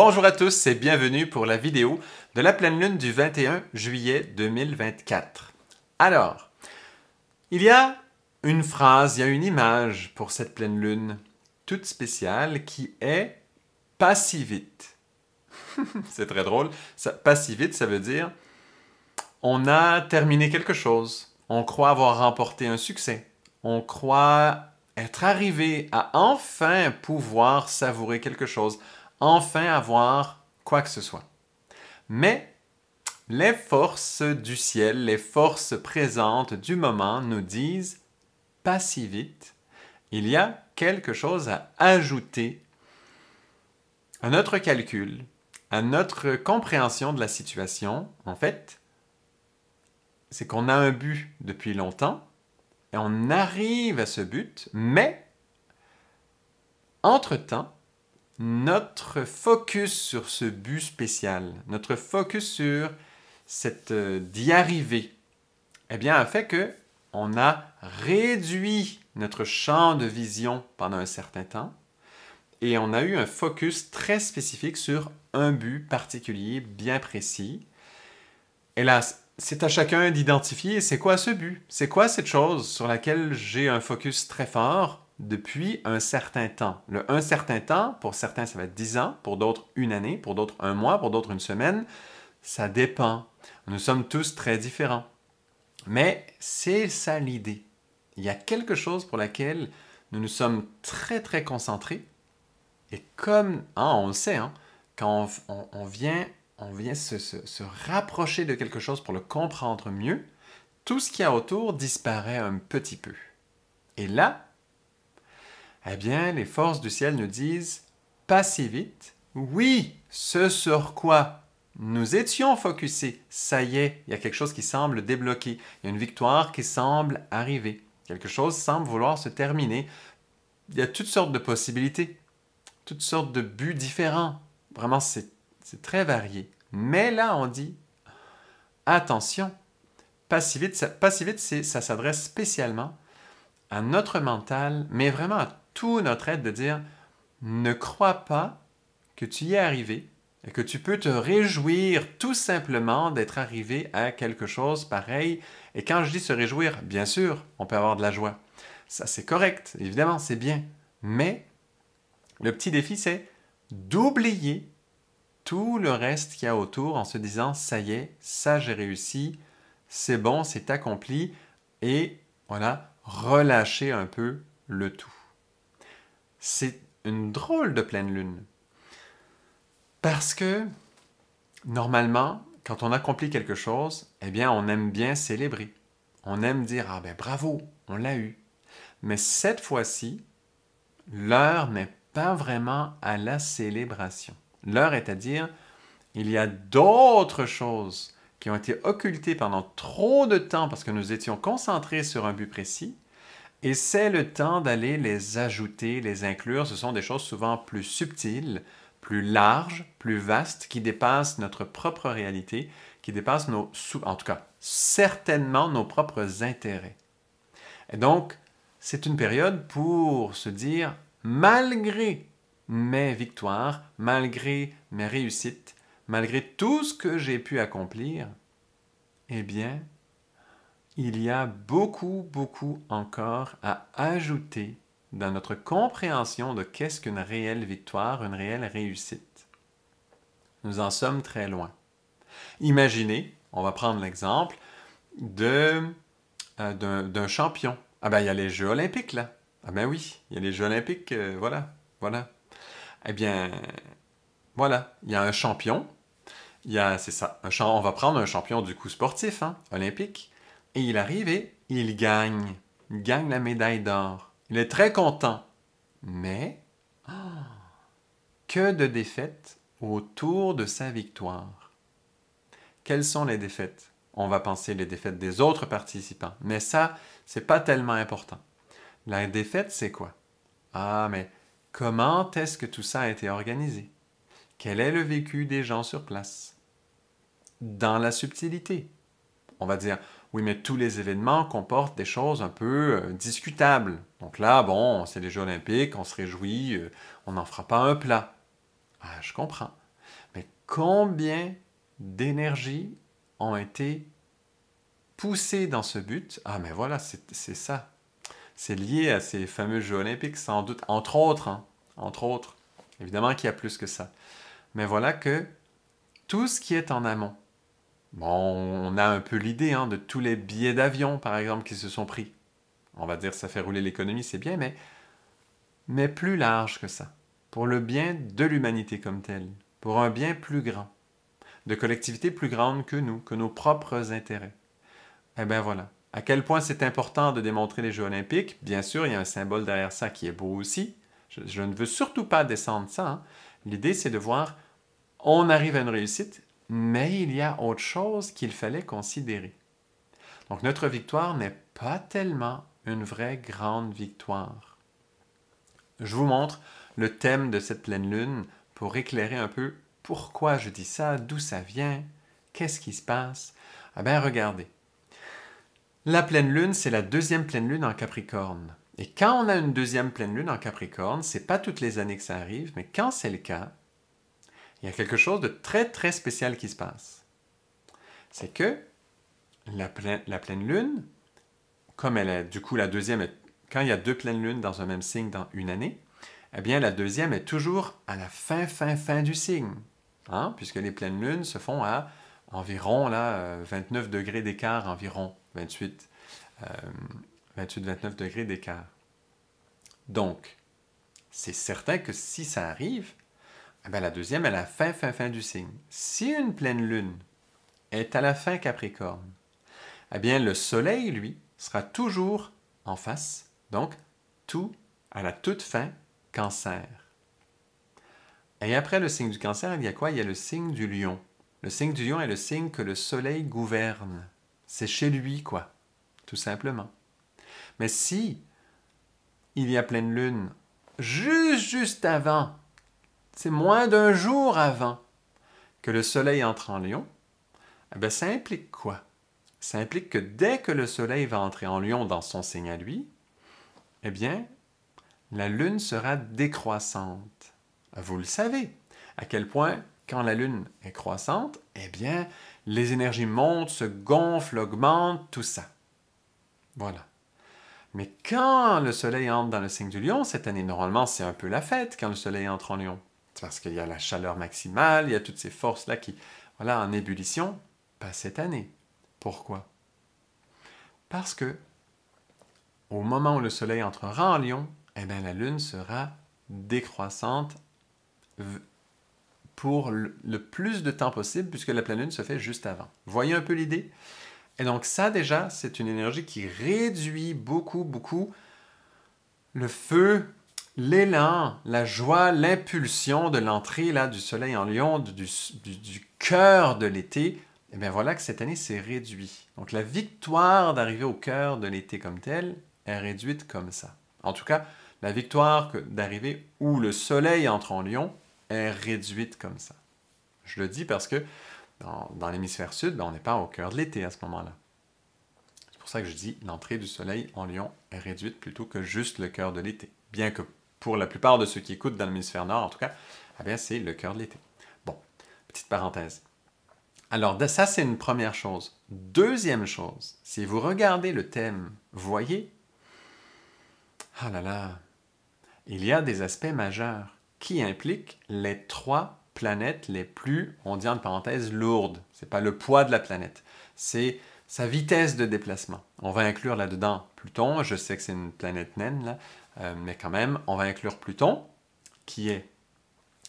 Bonjour à tous et bienvenue pour la vidéo de la pleine lune du 21 juillet 2024. Alors, il y a une phrase, il y a une image pour cette pleine lune toute spéciale qui est pas si vite. C'est très drôle. pas si vite, ça veut dire on a terminé quelque chose, on croit avoir remporté un succès, on croit être arrivé à enfin pouvoir savourer quelque chose, enfin avoir quoi que ce soit. Mais les forces du ciel, les forces présentes du moment nous disent pas si vite, il y a quelque chose à ajouter à notre calcul, à notre compréhension de la situation. En fait, c'est qu'on a un but depuis longtemps et on arrive à ce but, mais entre-temps, notre focus sur ce but spécial, notre focus sur cette euh, d'y arriver, eh bien, a fait que on a réduit notre champ de vision pendant un certain temps et on a eu un focus très spécifique sur un but particulier, bien précis. Hélas, c'est à chacun d'identifier c'est quoi ce but, c'est quoi cette chose sur laquelle j'ai un focus très fort depuis un certain temps. Le un certain temps, pour certains, ça va être 10 ans, pour d'autres, une année, pour d'autres, un mois, pour d'autres, une semaine. Ça dépend. Nous sommes tous très différents. Mais c'est ça l'idée. Il y a quelque chose pour laquelle nous nous sommes très, très concentrés. Et comme, hein, on le sait, hein, quand on, vient, on vient se, se rapprocher de quelque chose pour le comprendre mieux, tout ce qu'il y a autour disparaît un petit peu. Et là, eh bien, les forces du ciel nous disent pas si vite. Oui, ce sur quoi nous étions focusés, ça y est, il y a quelque chose qui semble débloquer, il y a une victoire qui semble arriver, quelque chose semble vouloir se terminer. Il y a toutes sortes de possibilités, toutes sortes de buts différents. Vraiment, c'est très varié. Mais là, on dit, attention, pas si vite, pas si vite ça s'adresse spécialement à notre mental, mais vraiment à tout notre aide de dire, ne crois pas que tu y es arrivé et que tu peux te réjouir tout simplement d'être arrivé à quelque chose pareil. Et quand je dis se réjouir, bien sûr, on peut avoir de la joie. Ça, c'est correct, évidemment, c'est bien. Mais le petit défi, c'est d'oublier tout le reste qu'il y a autour en se disant, ça y est, ça j'ai réussi, c'est bon, c'est accompli, et voilà, relâcher un peu le tout c'est une drôle de pleine lune. Parce que, normalement, quand on accomplit quelque chose, eh bien, on aime bien célébrer. On aime dire Ah ben bravo, on l'a eu. Mais cette fois-ci, l'heure n'est pas vraiment à la célébration. L'heure est à dire Il y a d'autres choses qui ont été occultées pendant trop de temps parce que nous étions concentrés sur un but précis et c'est le temps d'aller les ajouter, les inclure. Ce sont des choses souvent plus subtiles, plus larges, plus vastes, qui dépassent notre propre réalité, qui dépassent nos, en tout cas, certainement nos propres intérêts. Et donc, c'est une période pour se dire, malgré mes victoires, malgré mes réussites, malgré tout ce que j'ai pu accomplir, eh bien, il y a beaucoup, beaucoup encore à ajouter dans notre compréhension de qu'est-ce qu'une réelle victoire, une réelle réussite. Nous en sommes très loin. Imaginez, on va prendre l'exemple euh, d'un champion. Ah ben, il y a les Jeux olympiques, là. Ah ben oui, il y a les Jeux olympiques, euh, voilà, voilà. Eh bien, voilà, il y a un champion. y a, c'est ça, on va prendre un champion du coup sportif, hein, olympique. Et il arrive et il gagne. Il gagne la médaille d'or. Il est très content. Mais ah, que de défaites autour de sa victoire. Quelles sont les défaites On va penser les défaites des autres participants, mais ça, c'est pas tellement important. La défaite, c'est quoi Ah, mais comment est-ce que tout ça a été organisé Quel est le vécu des gens sur place Dans la subtilité. On va dire, oui, mais tous les événements comportent des choses un peu euh, discutables. Donc là, bon, c'est les Jeux olympiques, on se réjouit, euh, on n'en fera pas un plat. Ah, je comprends. Mais combien d'énergie ont été poussées dans ce but Ah, mais voilà, c'est ça. C'est lié à ces fameux Jeux olympiques, sans doute, entre autres. Hein. entre autres. Évidemment qu'il y a plus que ça. Mais voilà que tout ce qui est en amont, Bon, on a un peu l'idée hein, de tous les billets d'avion, par exemple, qui se sont pris. On va dire ça fait rouler l'économie, c'est bien, mais, mais plus large que ça, pour le bien de l'humanité comme telle, pour un bien plus grand, de collectivités plus grandes que nous, que nos propres intérêts. Eh bien voilà, à quel point c'est important de démontrer les Jeux olympiques. Bien sûr, il y a un symbole derrière ça qui est beau aussi. Je, ne veux surtout pas descendre ça. Hein. L'idée, c'est de voir, on arrive à une réussite, mais il y a autre chose qu'il fallait considérer. Donc notre victoire n'est pas tellement une vraie grande victoire. Je vous montre le thème de cette pleine lune pour éclairer un peu pourquoi je dis ça, d'où ça vient, qu'est-ce qui se passe. Ah bien, regardez. La pleine lune, c'est la deuxième pleine lune en Capricorne. Et quand on a une deuxième pleine lune en Capricorne, c'est pas toutes les années que ça arrive, mais quand c'est le cas, il y a quelque chose de très très spécial qui se passe. C'est que la, pleine, lune, comme elle est du coup la deuxième, quand il y a deux pleines lunes dans un même signe dans une année, eh bien la deuxième est toujours à la fin fin fin du signe, hein, puisque les pleines lunes se font à environ là, 29 euh, degrés d'écart environ, 28-29 euh, degrés d'écart. Donc, c'est certain que si ça arrive, eh la deuxième est la fin, fin, fin du signe. Si une pleine lune est à la fin Capricorne, eh bien, le Soleil, lui, sera toujours en face, donc tout à la toute fin Cancer. Et après le signe du Cancer, il y a quoi Il y a le signe du Lion. Le signe du Lion est le signe que le Soleil gouverne. C'est chez lui, quoi, tout simplement. Mais si il y a pleine lune juste juste avant c'est moins d'un jour avant que le soleil entre en lion, eh ça implique quoi? Ça implique que dès que le soleil va entrer en lion dans son signe à lui, eh bien, la lune sera décroissante. Vous le savez, à quel point, quand la lune est croissante, eh bien, les énergies montent, se gonflent, augmentent, tout ça. Voilà. Mais quand le soleil entre dans le signe du lion, cette année, normalement, c'est un peu la fête quand le soleil entre en lion parce qu'il y a la chaleur maximale, il y a toutes ces forces-là qui, voilà, en ébullition, pas cette année. Pourquoi Parce que au moment où le Soleil entrera en Lion, eh bien, la Lune sera décroissante pour le plus de temps possible, puisque la pleine Lune se fait juste avant. Voyez un peu l'idée Et donc ça déjà, c'est une énergie qui réduit beaucoup, beaucoup le feu l'élan, la joie, l'impulsion de l'entrée là du soleil en lion, du, du, cœur de l'été, eh bien voilà que cette année s'est réduit. Donc la victoire d'arriver au cœur de l'été comme tel est réduite comme ça. En tout cas, la victoire d'arriver où le soleil entre en lion est réduite comme ça. Je le dis parce que dans, l'hémisphère sud, ben, on n'est pas au cœur de l'été à ce moment-là. C'est pour ça que je dis l'entrée du soleil en lion est réduite plutôt que juste le cœur de l'été. Bien que pour la plupart de ceux qui écoutent dans l'hémisphère nord en tout cas, eh c'est le cœur de l'été. Bon, petite parenthèse. Alors ça c'est une première chose. Deuxième chose, si vous regardez le thème voyez, ah là là, il y a des aspects majeurs qui impliquent les trois planètes les plus, on dit en parenthèse, lourdes. C'est pas le poids de la planète, c'est sa vitesse de déplacement. On va inclure là-dedans Pluton, je sais que c'est une planète naine, là, euh, mais quand même, on va inclure Pluton, qui est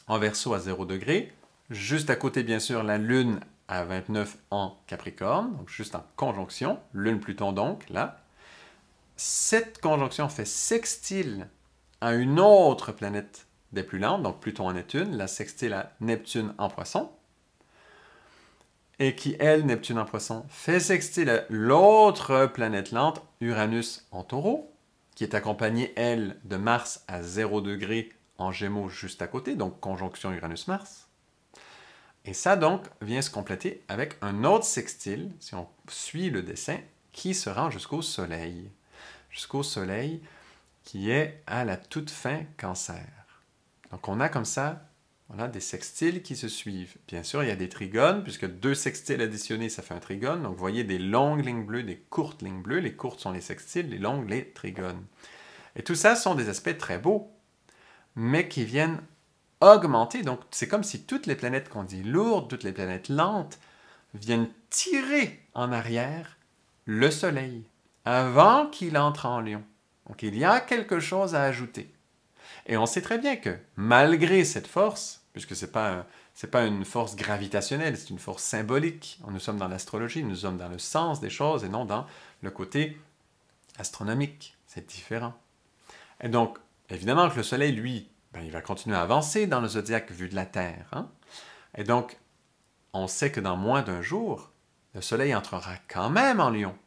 en verso à 0 degré, juste à côté, bien sûr, la Lune à 29 en Capricorne, donc juste en conjonction, Lune-Pluton donc, là. Cette conjonction fait sextile à une autre planète des plus lentes, donc Pluton en Neptune, la sextile à Neptune en Poisson, et qui, elle, Neptune en Poisson, fait sextile à l'autre planète lente, Uranus en Taureau, qui est accompagnée, elle, de Mars à 0 degré en Gémeaux juste à côté, donc conjonction Uranus-Mars. Et ça, donc, vient se compléter avec un autre sextile, si on suit le dessin, qui se rend jusqu'au Soleil. Jusqu'au Soleil qui est à la toute fin cancer. Donc on a comme ça voilà, des sextiles qui se suivent. Bien sûr, il y a des trigones, puisque deux sextiles additionnés, ça fait un trigone. Donc, vous voyez des longues lignes bleues, des courtes lignes bleues. Les courtes sont les sextiles, les longues, les trigones. Et tout ça sont des aspects très beaux, mais qui viennent augmenter. Donc, c'est comme si toutes les planètes qu'on dit lourdes, toutes les planètes lentes, viennent tirer en arrière le Soleil avant qu'il entre en Lion. Donc, il y a quelque chose à ajouter. Et on sait très bien que malgré cette force, puisque ce n'est pas, une force gravitationnelle, c'est une force symbolique, nous sommes dans l'astrologie, nous sommes dans le sens des choses et non dans le côté astronomique. C'est différent. Et donc, évidemment que le Soleil, lui, ben, il va continuer à avancer dans le zodiaque vu de la Terre. Hein. Et donc, on sait que dans moins d'un jour, le Soleil entrera quand même en Lion.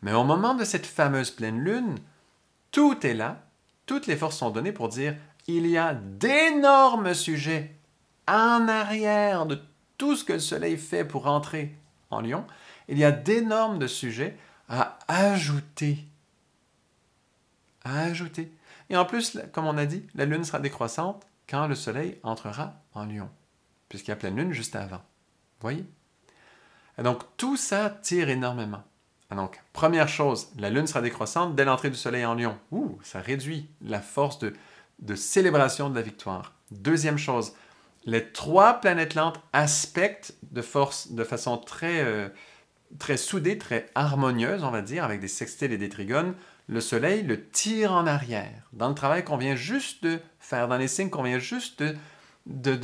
Mais au moment de cette fameuse pleine lune, tout est là toutes les forces sont données pour dire il y a d'énormes sujets en arrière de tout ce que le soleil fait pour entrer en Lyon. Il y a d'énormes de sujets à ajouter. À ajouter. Et en plus, comme on a dit, la Lune sera décroissante quand le Soleil entrera en Lyon, puisqu'il y a pleine Lune juste avant. Voyez? donc tout ça tire énormément. Ah, donc, première chose, la Lune sera décroissante dès l'entrée du Soleil en Lyon. Ouh, ça réduit la force de, célébration de la victoire. Deuxième chose, les trois planètes lentes aspectent de force, de façon très, euh, très soudée, très harmonieuse, on va dire, avec des sextiles et des trigones, le Soleil le tire en arrière. Dans le travail qu'on vient juste de faire, dans les signes qu'on vient juste de,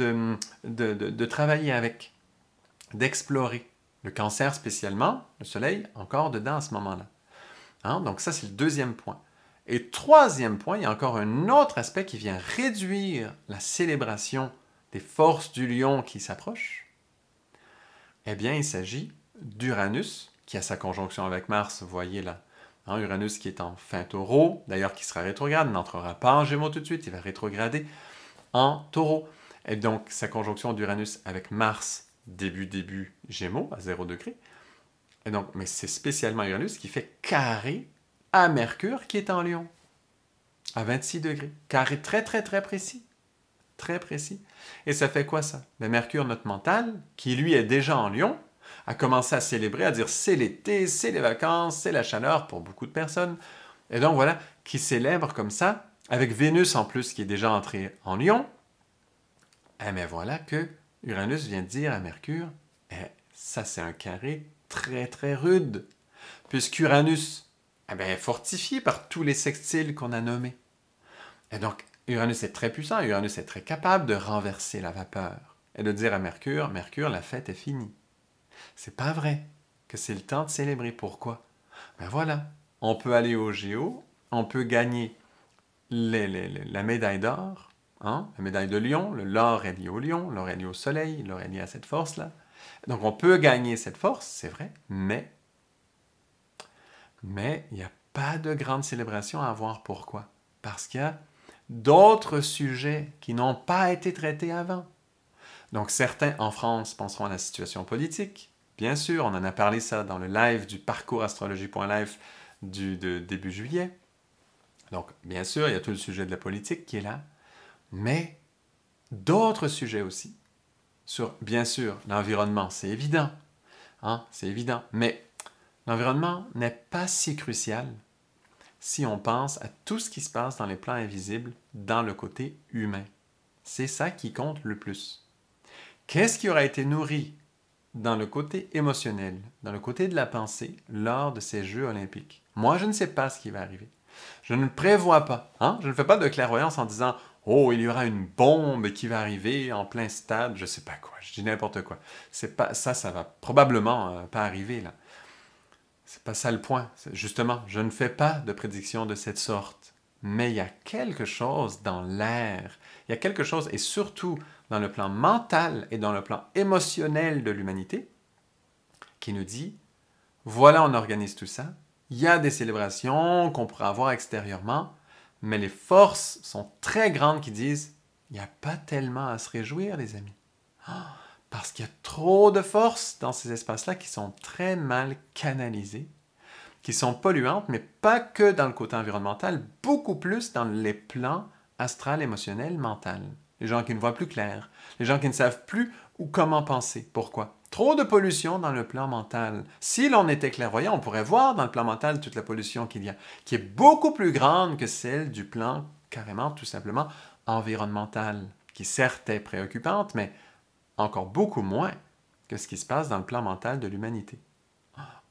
de travailler avec, d'explorer. Le cancer spécialement, le soleil, encore dedans à ce moment-là. Hein? Donc ça, c'est le deuxième point. Et troisième point, il y a encore un autre aspect qui vient réduire la célébration des forces du lion qui s'approche. Eh bien, il s'agit d'Uranus, qui a sa conjonction avec Mars, vous voyez là. Hein, Uranus qui est en fin taureau, d'ailleurs qui sera rétrograde, n'entrera pas en gémeaux tout de suite, il va rétrograder en taureau. Et donc, sa conjonction d'Uranus avec Mars début, début Gémeaux à 0 degré. Et donc, mais c'est spécialement Uranus qui fait carré à Mercure qui est en Lion à 26 degrés. Carré très, très, très précis. Très précis. Et ça fait quoi ça? Ben, Mercure, notre mental, qui lui est déjà en Lion, a commencé à célébrer, à dire c'est l'été, c'est les vacances, c'est la chaleur pour beaucoup de personnes. Et donc voilà, qui célèbre comme ça, avec Vénus en plus qui est déjà entrée en Lion. Eh mais voilà que Uranus vient dire à Mercure, eh, ça c'est un carré très très rude, puisqu'Uranus eh ben, est fortifié par tous les sextiles qu'on a nommés. Et donc, Uranus est très puissant, Uranus est très capable de renverser la vapeur et de dire à Mercure, Mercure, la fête est finie. C'est pas vrai que c'est le temps de célébrer. Pourquoi Ben voilà, on peut aller au Géo, on peut gagner la médaille d'or, Hein, la médaille de lion, l'or est lié au lion, l'or est lié au soleil, l'or est lié à cette force-là. Donc on peut gagner cette force, c'est vrai, mais mais il n'y a pas de grande célébration à avoir. Pourquoi? Parce qu'il y a d'autres sujets qui n'ont pas été traités avant. Donc certains en France penseront à la situation politique. Bien sûr, on en a parlé ça dans le live du parcours du de début juillet. Donc bien sûr, il y a tout le sujet de la politique qui est là mais d'autres sujets aussi. Sur, bien sûr, l'environnement, c'est évident. Hein, c'est évident. Mais l'environnement n'est pas si crucial si on pense à tout ce qui se passe dans les plans invisibles, dans le côté humain. C'est ça qui compte le plus. Qu'est-ce qui aura été nourri dans le côté émotionnel, dans le côté de la pensée, lors de ces Jeux olympiques Moi, je ne sais pas ce qui va arriver. Je ne prévois pas. Hein? Je ne fais pas de clairvoyance en disant oh, il y aura une bombe qui va arriver en plein stade, je sais pas quoi, je dis n'importe quoi. C'est ça, ça va probablement euh, pas arriver là. C'est pas ça le point. Justement, je ne fais pas de prédiction de cette sorte. Mais il y a quelque chose dans l'air, il y a quelque chose, et surtout dans le plan mental et dans le plan émotionnel de l'humanité, qui nous dit, voilà, on organise tout ça, il y a des célébrations qu'on pourra avoir extérieurement, mais les forces sont très grandes qui disent il n'y a pas tellement à se réjouir, les amis. Ah, parce qu'il y a trop de forces dans ces espaces-là qui sont très mal canalisées, qui sont polluantes, mais pas que dans le côté environnemental, beaucoup plus dans les plans astral, émotionnel, mental. Les gens qui ne voient plus clair, les gens qui ne savent plus ou comment penser. Pourquoi Trop de pollution dans le plan mental. Si l'on était clairvoyant, on pourrait voir dans le plan mental toute la pollution qu'il y a, qui est beaucoup plus grande que celle du plan carrément tout simplement environnemental, qui certes est préoccupante, mais encore beaucoup moins que ce qui se passe dans le plan mental de l'humanité.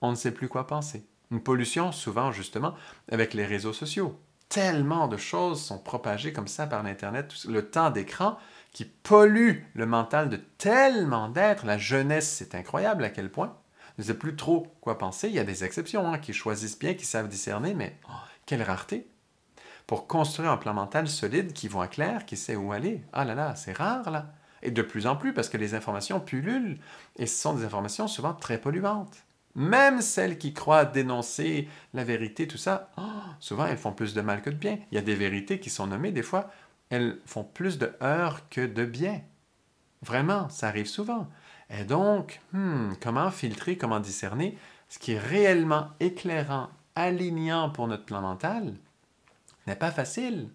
On ne sait plus quoi penser. Une pollution souvent justement avec les réseaux sociaux. Tellement de choses sont propagées comme ça par l'Internet, le temps d'écran, qui pollue le mental de tellement d'êtres. La jeunesse, c'est incroyable à quel point. Je ne sais plus trop quoi penser. Il y a des exceptions hein, qui choisissent bien, qui savent discerner, mais oh, quelle rareté. Pour construire un plan mental solide qui voit clair, qui sait où aller. Ah là là, c'est rare là. Et de plus en plus parce que les informations pullulent et ce sont des informations souvent très polluantes. Même celles qui croient dénoncer la vérité, tout ça, oh, souvent elles font plus de mal que de bien. Il y a des vérités qui sont nommées des fois elles font plus de heurts que de bien. Vraiment, ça arrive souvent. Et donc, hmm, comment filtrer, comment discerner ce qui est réellement éclairant, alignant pour notre plan mental n'est pas facile.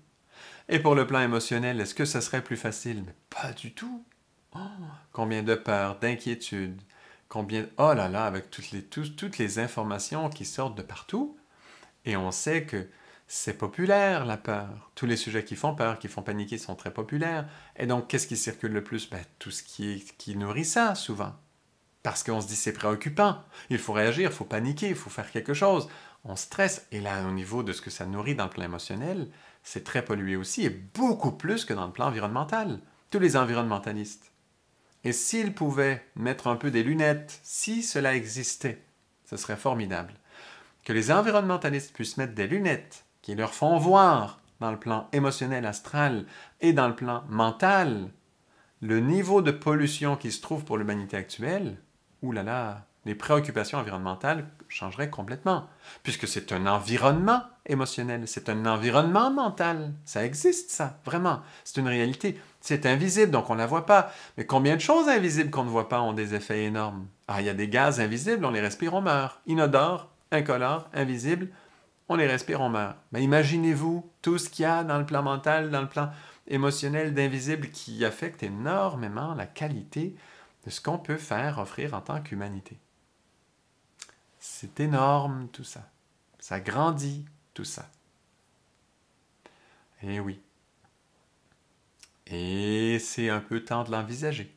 Et pour le plan émotionnel, est-ce que ça serait plus facile pas du tout. Oh, combien de peurs, d'inquiétudes, combien... Oh là là, avec les, toutes les informations qui sortent de partout. Et on sait que c'est populaire la peur. Tous les sujets qui font peur, qui font paniquer sont très populaires. Et donc, qu'est-ce qui circule le plus ben, Tout ce qui, qui nourrit ça, souvent. Parce qu'on se dit c'est préoccupant, il faut réagir, il faut paniquer, il faut faire quelque chose. On stresse. Et là, au niveau de ce que ça nourrit dans le plan émotionnel, c'est très pollué aussi, et beaucoup plus que dans le plan environnemental. Tous les environnementalistes. Et s'ils pouvaient mettre un peu des lunettes, si cela existait, ce serait formidable. Que les environnementalistes puissent mettre des lunettes qui leur font voir dans le plan émotionnel astral et dans le plan mental le niveau de pollution qui se trouve pour l'humanité actuelle, oulala, là là, les préoccupations environnementales changeraient complètement, puisque c'est un environnement émotionnel, c'est un environnement mental, ça existe ça, vraiment, c'est une réalité, c'est invisible, donc on ne la voit pas, mais combien de choses invisibles qu'on ne voit pas ont des effets énormes Ah, il y a des gaz invisibles, on les respire, on meurt, Inodore, incolore, invisible on les respire, on meurt. Mais imaginez-vous tout ce qu'il y a dans le plan mental, dans le plan émotionnel d'invisible qui affecte énormément la qualité de ce qu'on peut faire, offrir en tant qu'humanité. C'est énorme tout ça. Ça grandit tout ça. Et eh oui. Et c'est un peu temps de l'envisager.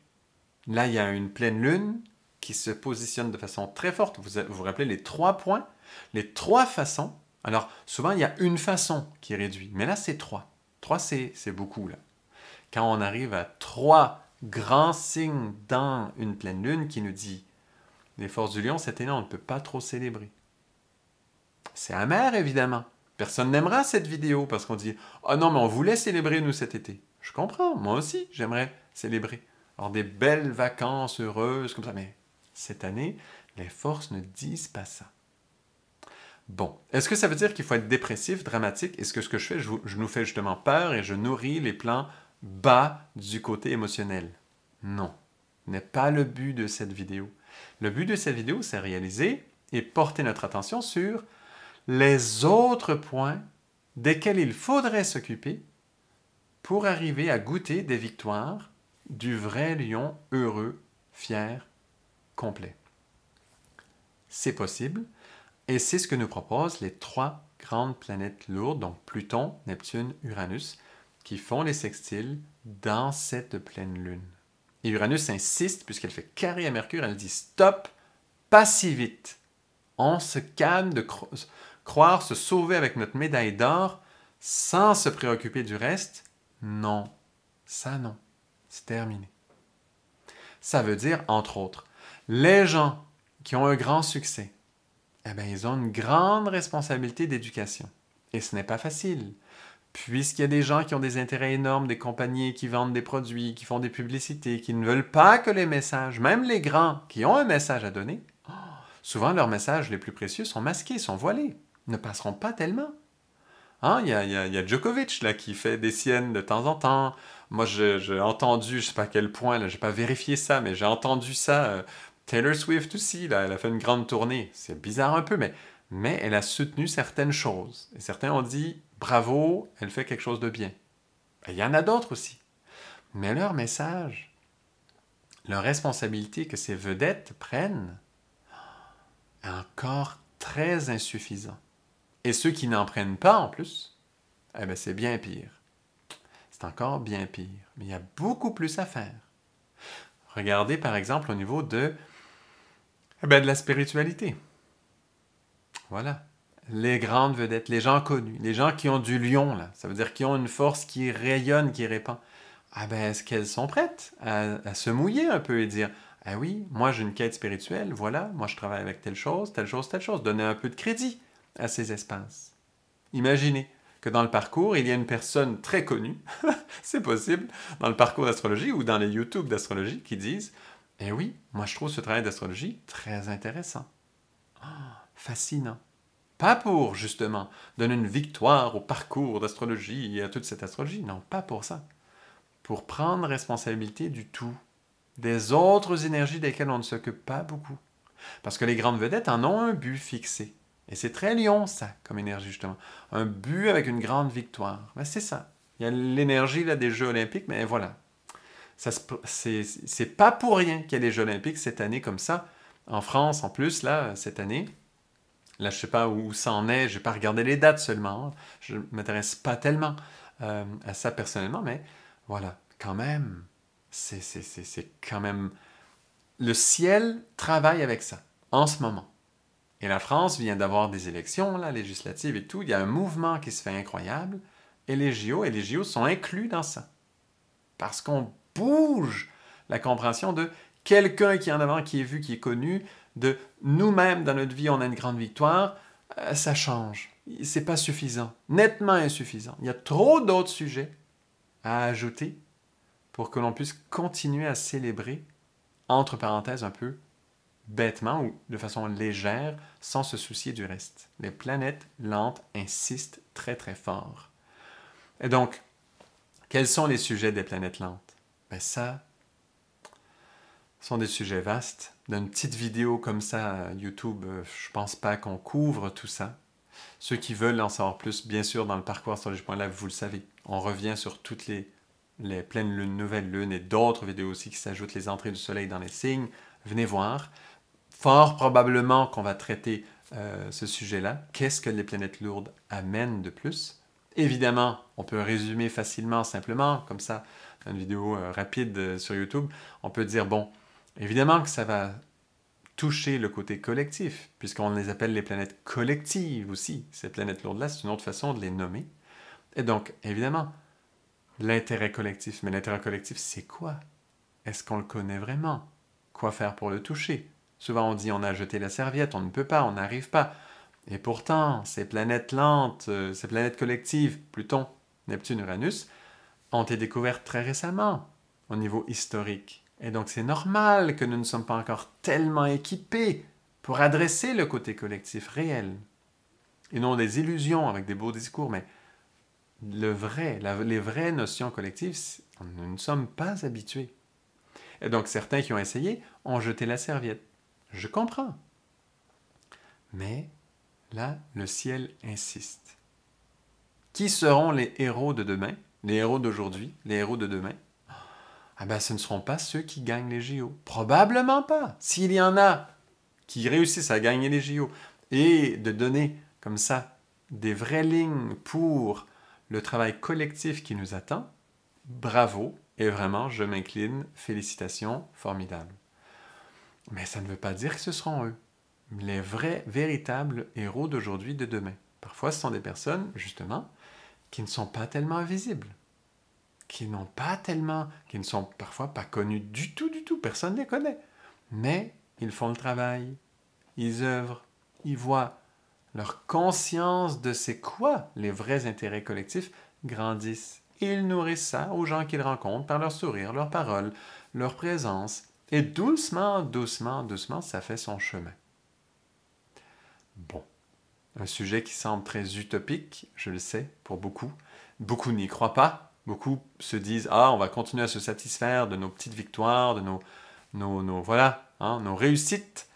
Là, il y a une pleine lune qui se positionne de façon très forte. Vous vous rappelez les trois points, les trois façons alors, souvent, il y a une façon qui réduit, mais là, c'est trois. Trois, c'est beaucoup, là. Quand on arrive à trois grands signes dans une pleine lune qui nous dit les forces du lion, cette année, on ne peut pas trop célébrer. C'est amer, évidemment. Personne n'aimera cette vidéo parce qu'on dit Ah non, mais on voulait célébrer, nous, cet été. Je comprends, moi aussi, j'aimerais célébrer. Alors, des belles vacances heureuses comme ça. Mais cette année, les forces ne disent pas ça. Bon, est-ce que ça veut dire qu'il faut être dépressif, dramatique? Est-ce que ce que je fais, je, nous fais justement peur et je nourris les plans bas du côté émotionnel? Non, n'est pas le but de cette vidéo. Le but de cette vidéo, c'est réaliser et porter notre attention sur les autres points desquels il faudrait s'occuper pour arriver à goûter des victoires du vrai lion heureux, fier, complet. C'est possible, et c'est ce que nous proposent les trois grandes planètes lourdes, donc Pluton, Neptune, Uranus, qui font les sextiles dans cette pleine lune. Et Uranus insiste, puisqu'elle fait carré à Mercure, elle dit stop, pas si vite. On se calme de croire se sauver avec notre médaille d'or sans se préoccuper du reste. Non, ça non, c'est terminé. Ça veut dire, entre autres, les gens qui ont un grand succès, eh bien, ils ont une grande responsabilité d'éducation. Et ce n'est pas facile. Puisqu'il y a des gens qui ont des intérêts énormes, des compagnies qui vendent des produits, qui font des publicités, qui ne veulent pas que les messages, même les grands qui ont un message à donner, oh, souvent leurs messages les plus précieux sont masqués, sont voilés, ne passeront pas tellement. Hein, il y, a, Djokovic là, qui fait des siennes de temps en temps. Moi, j'ai entendu, je ne sais pas à quel point, je n'ai pas vérifié ça, mais j'ai entendu ça euh, Taylor Swift aussi, là, elle a fait une grande tournée. C'est bizarre un peu, mais, mais elle a soutenu certaines choses. Et certains ont dit, bravo, elle fait quelque chose de bien. Ben, il y en a d'autres aussi. Mais leur message, leur responsabilité que ces vedettes prennent, est encore très insuffisant. Et ceux qui n'en prennent pas en plus, eh bien c'est bien pire. C'est encore bien pire. Mais il y a beaucoup plus à faire. Regardez par exemple au niveau de eh ben, de la spiritualité. Voilà. Les grandes vedettes, les gens connus, les gens qui ont du lion, là. Ça veut dire qu'ils ont une force qui rayonne, qui répand. Ah ben, est-ce qu'elles sont prêtes à, à, se mouiller un peu et dire Ah oui, moi j'ai une quête spirituelle, voilà, moi je travaille avec telle chose, telle chose, telle chose. Donner un peu de crédit à ces espaces. Imaginez que dans le parcours, il y a une personne très connue, c'est possible, dans le parcours d'astrologie ou dans les YouTube d'astrologie qui disent et eh oui, moi je trouve ce travail d'astrologie très intéressant. Ah, fascinant. Pas pour, justement, donner une victoire au parcours d'astrologie et à toute cette astrologie, non, pas pour ça. Pour prendre responsabilité du tout, des autres énergies desquelles on ne s'occupe pas beaucoup. Parce que les grandes vedettes en ont un but fixé. Et c'est très lion, ça, comme énergie, justement. Un but avec une grande victoire. Ben, c'est ça. Il y a l'énergie là, des Jeux olympiques, mais voilà, c'est pas pour rien qu'il y a les Jeux Olympiques cette année comme ça. En France, en plus, là, cette année. Là, je sais pas où ça en est, je vais pas regardé les dates seulement. Je m'intéresse pas tellement euh, à ça personnellement, mais voilà, quand même, c'est quand même... Le ciel travaille avec ça, en ce moment. Et la France vient d'avoir des élections, là, législatives et tout. Il y a un mouvement qui se fait incroyable. Et les JO, et les JO sont inclus dans ça. Parce qu'on bouge la compréhension de quelqu'un qui est en avant, qui est vu, qui est connu, de nous-mêmes dans notre vie, on a une grande victoire, euh, ça change. C'est pas suffisant, nettement insuffisant. Il y a trop d'autres sujets à ajouter pour que l'on puisse continuer à célébrer, entre parenthèses, un peu bêtement ou de façon légère, sans se soucier du reste. Les planètes lentes insistent très très fort. Et donc, quels sont les sujets des planètes lentes ça, sont des sujets vastes. D'une petite vidéo comme ça YouTube, euh, je pense pas qu'on couvre tout ça. Ceux qui veulent en savoir plus, bien sûr, dans le parcours sur point-là, vous le savez. On revient sur toutes les, les pleines lunes, nouvelles lunes et d'autres vidéos aussi qui s'ajoutent les entrées du soleil dans les signes. Venez voir. Fort probablement qu'on va traiter euh, ce sujet-là. Qu'est-ce que les planètes lourdes amènent de plus? Évidemment, on peut résumer facilement, simplement, comme ça, une vidéo euh, rapide euh, sur YouTube, on peut dire, bon, évidemment que ça va toucher le côté collectif, puisqu'on les appelle les planètes collectives aussi. Ces planètes lourdes-là, c'est une autre façon de les nommer. Et donc, évidemment, l'intérêt collectif. Mais l'intérêt collectif, c'est quoi Est-ce qu'on le connaît vraiment Quoi faire pour le toucher Souvent, on dit on a jeté la serviette, on ne peut pas, on n'arrive pas. Et pourtant, ces planètes lentes, euh, ces planètes collectives, Pluton, Neptune, Uranus, ont été découvertes très récemment au niveau historique. Et donc c'est normal que nous ne sommes pas encore tellement équipés pour adresser le côté collectif réel. Et non des illusions avec des beaux discours, mais le vrai, les vraies notions collectives, nous ne sommes pas habitués. Et donc certains qui ont essayé ont jeté la serviette. Je comprends. Mais là, le ciel insiste. Qui seront les héros de demain les héros d'aujourd'hui, les héros de demain, ah ben, ce ne seront pas ceux qui gagnent les JO. Probablement pas. S'il y en a qui réussissent à gagner les JO et de donner comme ça des vraies lignes pour le travail collectif qui nous attend, bravo et vraiment, je m'incline, félicitations, formidable. Mais ça ne veut pas dire que ce seront eux, les vrais, véritables héros d'aujourd'hui, de demain. Parfois, ce sont des personnes, justement, qui ne sont pas tellement invisibles, qui n'ont pas tellement, qui ne sont parfois pas connus du tout, du tout, personne ne les connaît. Mais ils font le travail, ils œuvrent, ils voient. Leur conscience de c'est quoi les vrais intérêts collectifs grandissent. Ils nourrissent ça aux gens qu'ils rencontrent par leur sourire, leurs paroles, leur présence. Et doucement, doucement, doucement, ça fait son chemin. Bon un sujet qui semble très utopique, je le sais, pour beaucoup. Beaucoup n'y croient pas. Beaucoup se disent Ah, on va continuer à se satisfaire de nos petites victoires, de nos, nos, nos voilà, hein, nos réussites.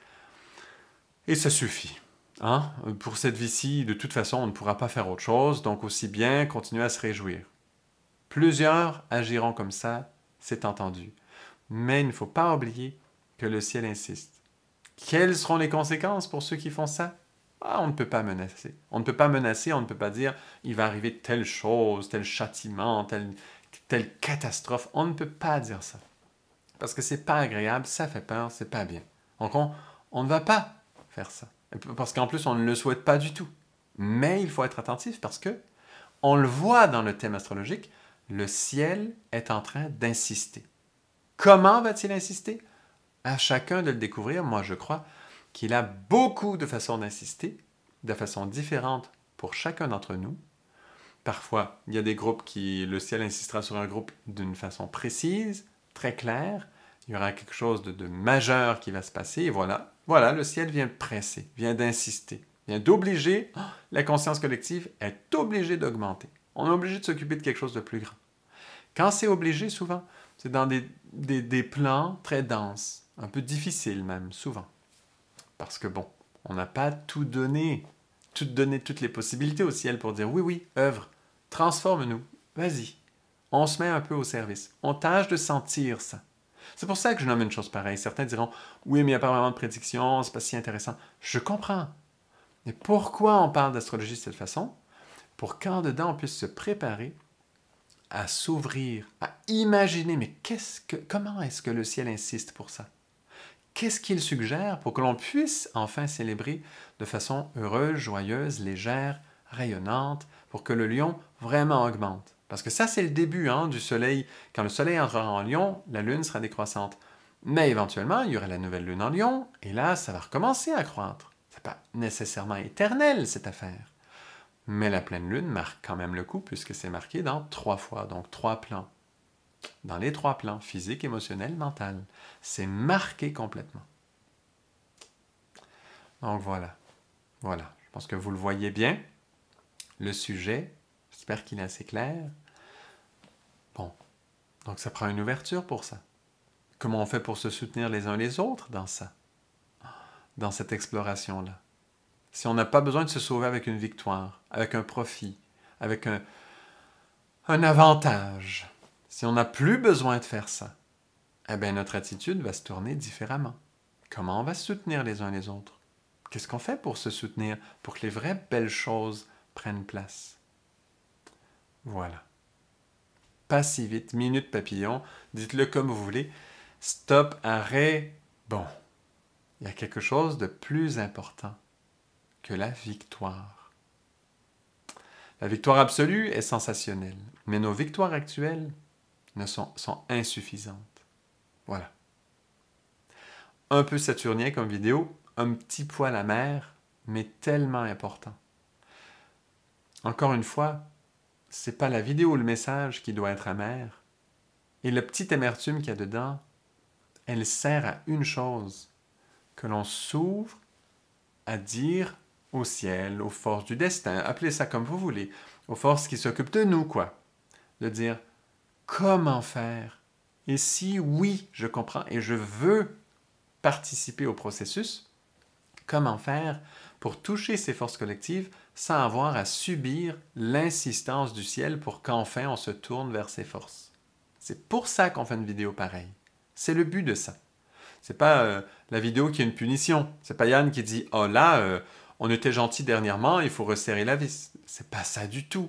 Et ça suffit. Hein? Pour cette vie-ci, de toute façon, on ne pourra pas faire autre chose, donc aussi bien continuer à se réjouir. Plusieurs agiront comme ça, c'est entendu. Mais il ne faut pas oublier que le ciel insiste. Quelles seront les conséquences pour ceux qui font ça ah, on ne peut pas menacer. On ne peut pas menacer, on ne peut pas dire il va arriver telle chose, tel châtiment, telle, catastrophe. On ne peut pas dire ça. Parce que c'est pas agréable, ça fait peur, c'est pas bien. Donc on, on ne va pas faire ça. Parce qu'en plus, on ne le souhaite pas du tout. Mais il faut être attentif parce que on le voit dans le thème astrologique, le ciel est en train d'insister. Comment va-t-il insister À chacun de le découvrir, moi je crois, qu'il a beaucoup de façons d'insister, de façons différentes pour chacun d'entre nous. Parfois, il y a des groupes qui, le ciel insistera sur un groupe d'une façon précise, très claire. Il y aura quelque chose de, majeur qui va se passer. Et voilà, voilà, le ciel vient presser, vient d'insister, vient d'obliger. Ah, la conscience collective est obligée d'augmenter. On est obligé de s'occuper de quelque chose de plus grand. Quand c'est obligé, souvent, c'est dans des plans très denses, un peu difficiles même, souvent. Parce que bon, on n'a pas tout donné, tout donné toutes les possibilités au ciel pour dire oui, oui, œuvre, transforme-nous, vas-y. On se met un peu au service. On tâche de sentir ça. C'est pour ça que je nomme une chose pareille. Certains diront oui, mais il n'y a pas vraiment de prédiction, c'est pas si intéressant. Je comprends. Mais pourquoi on parle d'astrologie de cette façon Pour qu'en dedans on puisse se préparer à s'ouvrir, à imaginer, mais qu'est-ce que, comment est-ce que le ciel insiste pour ça qu'est-ce qu'il suggère pour que l'on puisse enfin célébrer de façon heureuse, joyeuse, légère, rayonnante, pour que le lion vraiment augmente. Parce que ça, c'est le début hein, du soleil. Quand le soleil entrera en lion, la lune sera décroissante. Mais éventuellement, il y aura la nouvelle lune en lion, et là, ça va recommencer à croître. Ce n'est pas nécessairement éternel, cette affaire. Mais la pleine lune marque quand même le coup, puisque c'est marqué dans trois fois, donc trois plans dans les trois plans, physique, émotionnel, mental. C'est marqué complètement. Donc voilà, voilà. Je pense que vous le voyez bien. Le sujet, j'espère qu'il est assez clair. Bon, donc ça prend une ouverture pour ça. Comment on fait pour se soutenir les uns les autres dans ça, dans cette exploration-là Si on n'a pas besoin de se sauver avec une victoire, avec un profit, avec un, un avantage, si on n'a plus besoin de faire ça, eh bien notre attitude va se tourner différemment. Comment on va se soutenir les uns les autres Qu'est-ce qu'on fait pour se soutenir, pour que les vraies belles choses prennent place Voilà. Pas si vite, minute papillon, dites-le comme vous voulez. Stop, arrêt, bon. Il y a quelque chose de plus important que la victoire. La victoire absolue est sensationnelle, mais nos victoires actuelles ne sont, insuffisantes. Voilà. Un peu saturnien comme vidéo, un petit poil amer, mais tellement important. Encore une fois, c'est pas la vidéo ou le message qui doit être amer. Et le petit amertume qu'il y a dedans, elle sert à une chose, que l'on s'ouvre à dire au ciel, aux forces du destin, appelez ça comme vous voulez, aux forces qui s'occupent de nous, quoi. De dire, comment faire. Et si oui, je comprends et je veux participer au processus, comment faire pour toucher ces forces collectives sans avoir à subir l'insistance du ciel pour qu'enfin on se tourne vers ces forces. C'est pour ça qu'on fait une vidéo pareille. C'est le but de ça. C'est pas euh, la vidéo qui est une punition. C'est pas Yann qui dit "Oh là, euh, on était gentil dernièrement, il faut resserrer la vis." C'est pas ça du tout.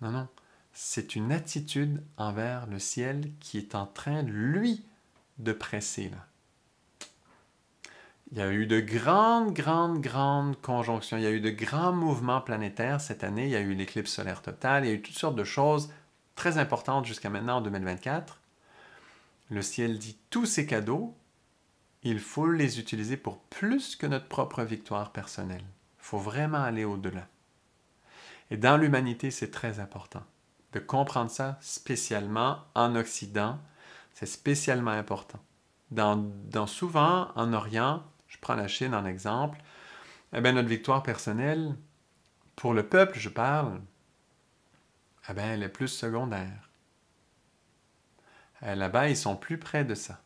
Non non c'est une attitude envers le ciel qui est en train, lui, de presser. Là. Il y a eu de grandes, grandes, grandes conjonctions, il y a eu de grands mouvements planétaires cette année, il y a eu l'éclipse solaire totale, il y a eu toutes sortes de choses très importantes jusqu'à maintenant en 2024. Le ciel dit tous ces cadeaux, il faut les utiliser pour plus que notre propre victoire personnelle. Il faut vraiment aller au-delà. Et dans l'humanité, c'est très important de comprendre ça spécialement en Occident, c'est spécialement important. Dans, souvent, en Orient, je prends la Chine en exemple, eh notre victoire personnelle, pour le peuple, je parle, eh elle est plus secondaire. Eh, là-bas, ils sont plus près de ça,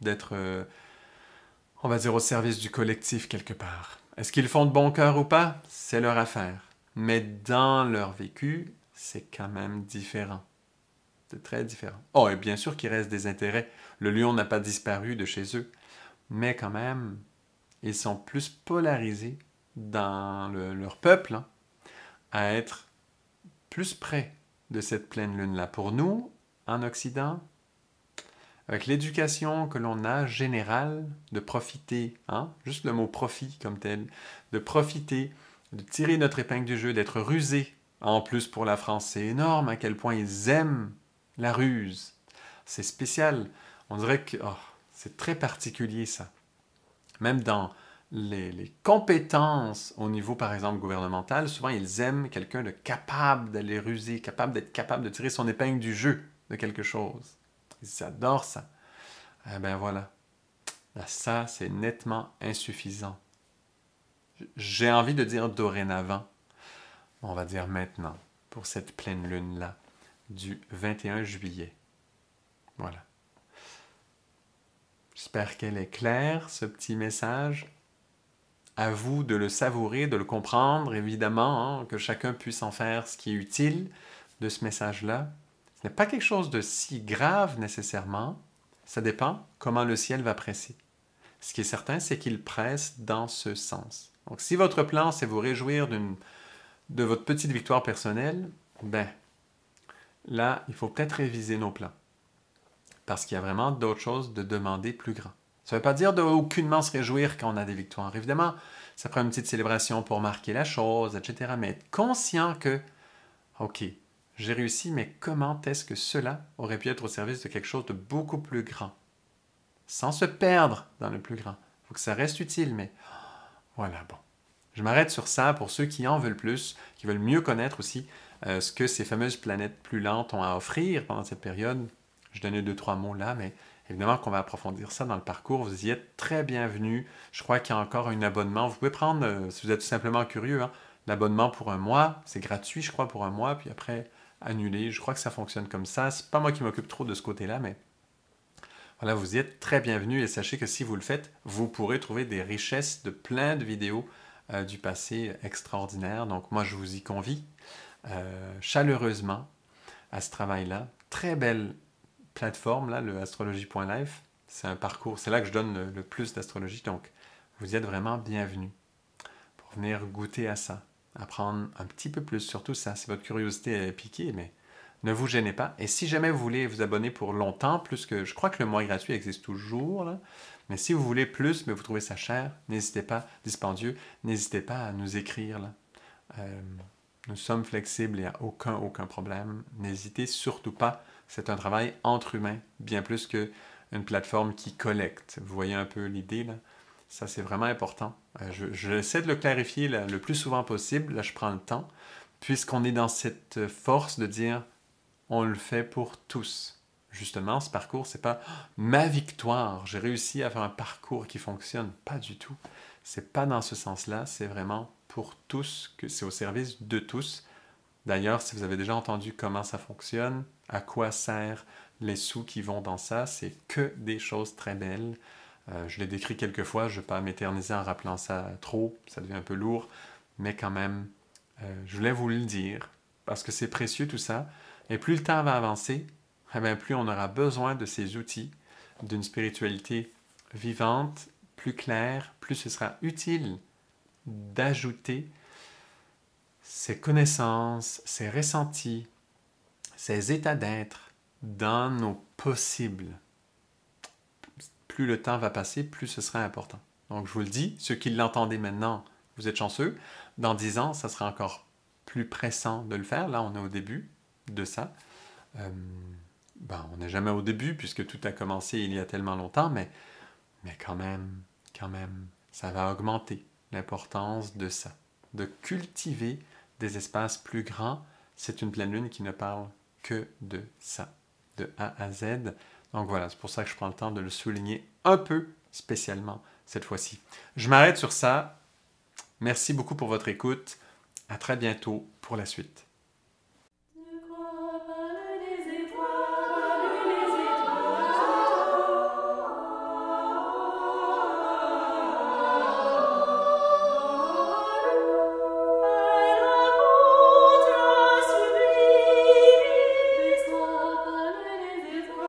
d'être, euh, on va dire, au service du collectif quelque part. Est-ce qu'ils font de bon cœur ou pas C'est leur affaire. Mais dans leur vécu, c'est quand même différent. C'est très différent. Oh, et bien sûr qu'il reste des intérêts. Le lion n'a pas disparu de chez eux. Mais quand même, ils sont plus polarisés dans leur peuple hein, à être plus près de cette pleine lune-là. Pour nous, en Occident, avec l'éducation que l'on a générale, de profiter, hein, juste le mot profit comme tel, de profiter, de tirer notre épingle du jeu, d'être rusé en plus, pour la France, c'est énorme à quel point ils aiment la ruse. C'est spécial. On dirait que oh, c'est très particulier ça. Même dans les, les, compétences au niveau, par exemple, gouvernemental, souvent ils aiment quelqu'un de capable d'aller ruser, capable d'être capable de tirer son épingle du jeu de quelque chose. Ils adorent ça. Eh bien voilà. Ah, ça, c'est nettement insuffisant. J'ai envie de dire dorénavant, on va dire maintenant, pour cette pleine lune-là, du 21 juillet. Voilà. J'espère qu'elle est claire, ce petit message. À vous de le savourer, de le comprendre, évidemment, hein, que chacun puisse en faire ce qui est utile de ce message-là. Ce n'est pas quelque chose de si grave nécessairement. Ça dépend comment le ciel va presser. Ce qui est certain, c'est qu'il presse dans ce sens. Donc si votre plan, c'est vous réjouir d'une de votre petite victoire personnelle, ben, là, il faut peut-être réviser nos plans. Parce qu'il y a vraiment d'autres choses de demander plus grand. Ça ne veut pas dire de aucunement se réjouir quand on a des victoires. Évidemment, ça prend une petite célébration pour marquer la chose, etc. Mais être conscient que, OK, j'ai réussi, mais comment est-ce que cela aurait pu être au service de quelque chose de beaucoup plus grand Sans se perdre dans le plus grand. Il faut que ça reste utile, mais voilà, bon. Je m'arrête sur ça pour ceux qui en veulent plus, qui veulent mieux connaître aussi euh, ce que ces fameuses planètes plus lentes ont à offrir pendant cette période. Je donnais deux, trois mots là, mais Évidemment qu'on va approfondir ça dans le parcours. Vous y êtes très bienvenus. Je crois qu'il y a encore un abonnement. Vous pouvez prendre, euh, si vous êtes tout simplement curieux, hein, l'abonnement pour un mois. C'est gratuit, je crois, pour un mois. Puis après, annuler. Je crois que ça fonctionne comme ça. n'est pas moi qui m'occupe trop de ce côté-là, mais voilà, vous y êtes très bienvenus. Et sachez que si vous le faites, vous pourrez trouver des richesses de plein de vidéos euh, du passé extraordinaire. Donc moi, je vous y convie euh, chaleureusement à ce travail-là. Très belle plateforme, là, le astrologie.life. C'est un parcours, c'est là que je donne le, plus d'astrologie. Donc, vous êtes vraiment bienvenus pour venir goûter à ça, apprendre un petit peu plus. sur tout ça, si votre curiosité est piquée, mais ne vous gênez pas. Et si jamais vous voulez vous abonner pour longtemps, plus que je crois que le mois gratuit existe toujours, là, mais si vous voulez plus, mais vous trouvez ça cher, n'hésitez pas, dispendieux, n'hésitez pas à nous écrire. Euh, nous sommes flexibles, il n'y a aucun, aucun problème. N'hésitez surtout pas. C'est un travail entre humains, bien plus qu'une plateforme qui collecte. Vous voyez un peu l'idée, là? Ça, c'est vraiment important. Euh, j'essaie de le clarifier le plus souvent possible. Là, je prends le temps, puisqu'on est dans cette force de dire on le fait pour tous justement, ce parcours, c'est pas oh, ma victoire, j'ai réussi à faire un parcours qui fonctionne. Pas du tout. C'est pas dans ce sens-là, c'est vraiment pour tous, que c'est au service de tous. D'ailleurs, si vous avez déjà entendu comment ça fonctionne, à quoi sert les sous qui vont dans ça, c'est que des choses très belles. Euh, je l'ai décrit quelques fois, je ne vais pas m'éterniser en rappelant ça trop, ça devient un peu lourd, mais quand même, euh, je voulais vous le dire, parce que c'est précieux tout ça. Et plus le temps va avancer, eh bien, plus on aura besoin de ces outils, d'une spiritualité vivante, plus claire, plus ce sera utile d'ajouter ces connaissances, ces ressentis, ces états d'être dans nos possibles. Plus le temps va passer, plus ce sera important. Donc je vous le dis, ceux qui l'entendaient maintenant, vous êtes chanceux. Dans dix ans, ça sera encore plus pressant de le faire. Là, on est au début de ça. Euh, ben, on n'est jamais au début puisque tout a commencé il y a tellement longtemps, mais, mais quand même, quand même, ça va augmenter l'importance de ça, de cultiver des espaces plus grands. C'est une pleine lune qui ne parle que de ça, de A à Z. Donc voilà, c'est pour ça que je prends le temps de le souligner un peu spécialement cette fois-ci. Je m'arrête sur ça. Merci beaucoup pour votre écoute. À très bientôt pour la suite.